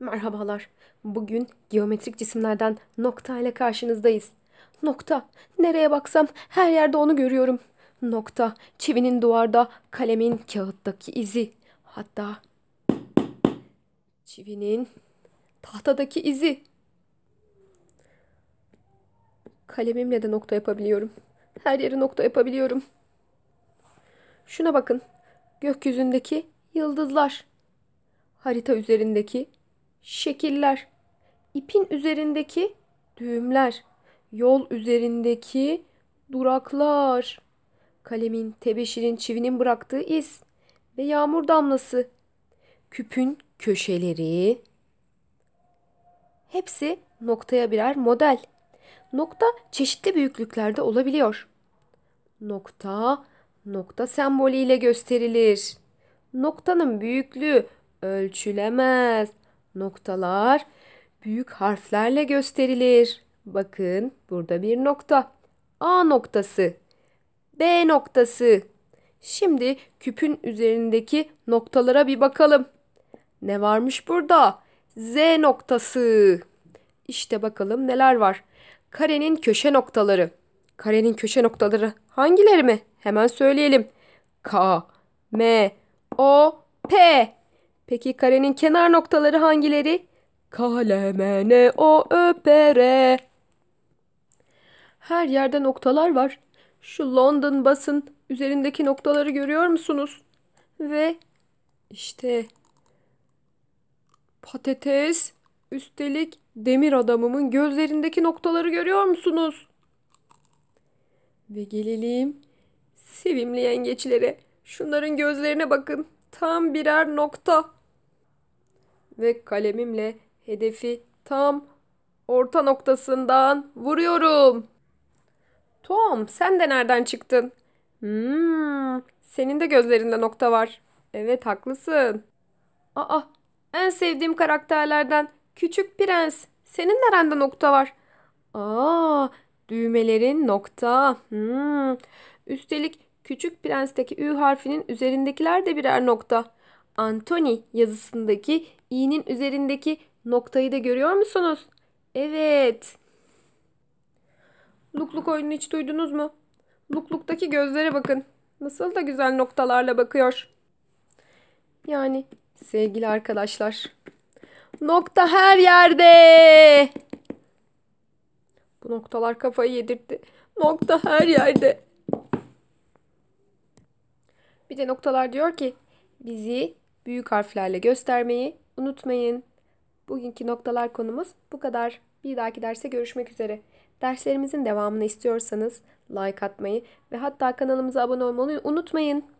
Merhabalar. Bugün geometrik cisimlerden nokta ile karşınızdayız. Nokta. Nereye baksam her yerde onu görüyorum. Nokta. Çivinin duvarda, kalemin kağıttaki izi. Hatta çivinin tahtadaki izi. Kalemimle de nokta yapabiliyorum. Her yeri nokta yapabiliyorum. Şuna bakın. Gökyüzündeki yıldızlar. Harita üzerindeki şekiller, ipin üzerindeki düğümler, yol üzerindeki duraklar, kalemin, tebeşirin, çivinin bıraktığı iz ve yağmur damlası, küpün köşeleri. Hepsi noktaya birer model. Nokta çeşitli büyüklüklerde olabiliyor. Nokta nokta sembolü ile gösterilir. Noktanın büyüklüğü ölçülemez noktalar büyük harflerle gösterilir. Bakın burada bir nokta. A noktası, B noktası. Şimdi küpün üzerindeki noktalara bir bakalım. Ne varmış burada? Z noktası. İşte bakalım neler var. Karenin köşe noktaları. Karenin köşe noktaları hangileri mi? Hemen söyleyelim. K, M, O, P. Peki karenin kenar noktaları hangileri? Kalemene o öpere. Her yerde noktalar var. Şu London basın üzerindeki noktaları görüyor musunuz? Ve işte patates üstelik demir adamımın gözlerindeki noktaları görüyor musunuz? Ve gelelim sevimli yengeçlere. Şunların gözlerine bakın. Tam birer nokta ve kalemimle hedefi tam orta noktasından vuruyorum. Tom sen de nereden çıktın? Hmm, senin de gözlerinde nokta var. Evet haklısın. Aa en sevdiğim karakterlerden Küçük Prens. Senin nerede nokta var? Aa düğmelerin nokta. Hmm. Üstelik Küçük Prens'teki Ü harfinin üzerindekiler de birer nokta. Anthony yazısındaki i'nin üzerindeki noktayı da görüyor musunuz? Evet. Lukluk oyununu hiç duydunuz mu? Lukluk'taki gözlere bakın. Nasıl da güzel noktalarla bakıyor. Yani sevgili arkadaşlar. Nokta her yerde. Bu noktalar kafayı yedirtti. Nokta her yerde. Bir de noktalar diyor ki bizi büyük harflerle göstermeyi unutmayın. Bugünkü noktalar konumuz bu kadar. Bir dahaki derse görüşmek üzere. Derslerimizin devamını istiyorsanız like atmayı ve hatta kanalımıza abone olmayı unutmayın.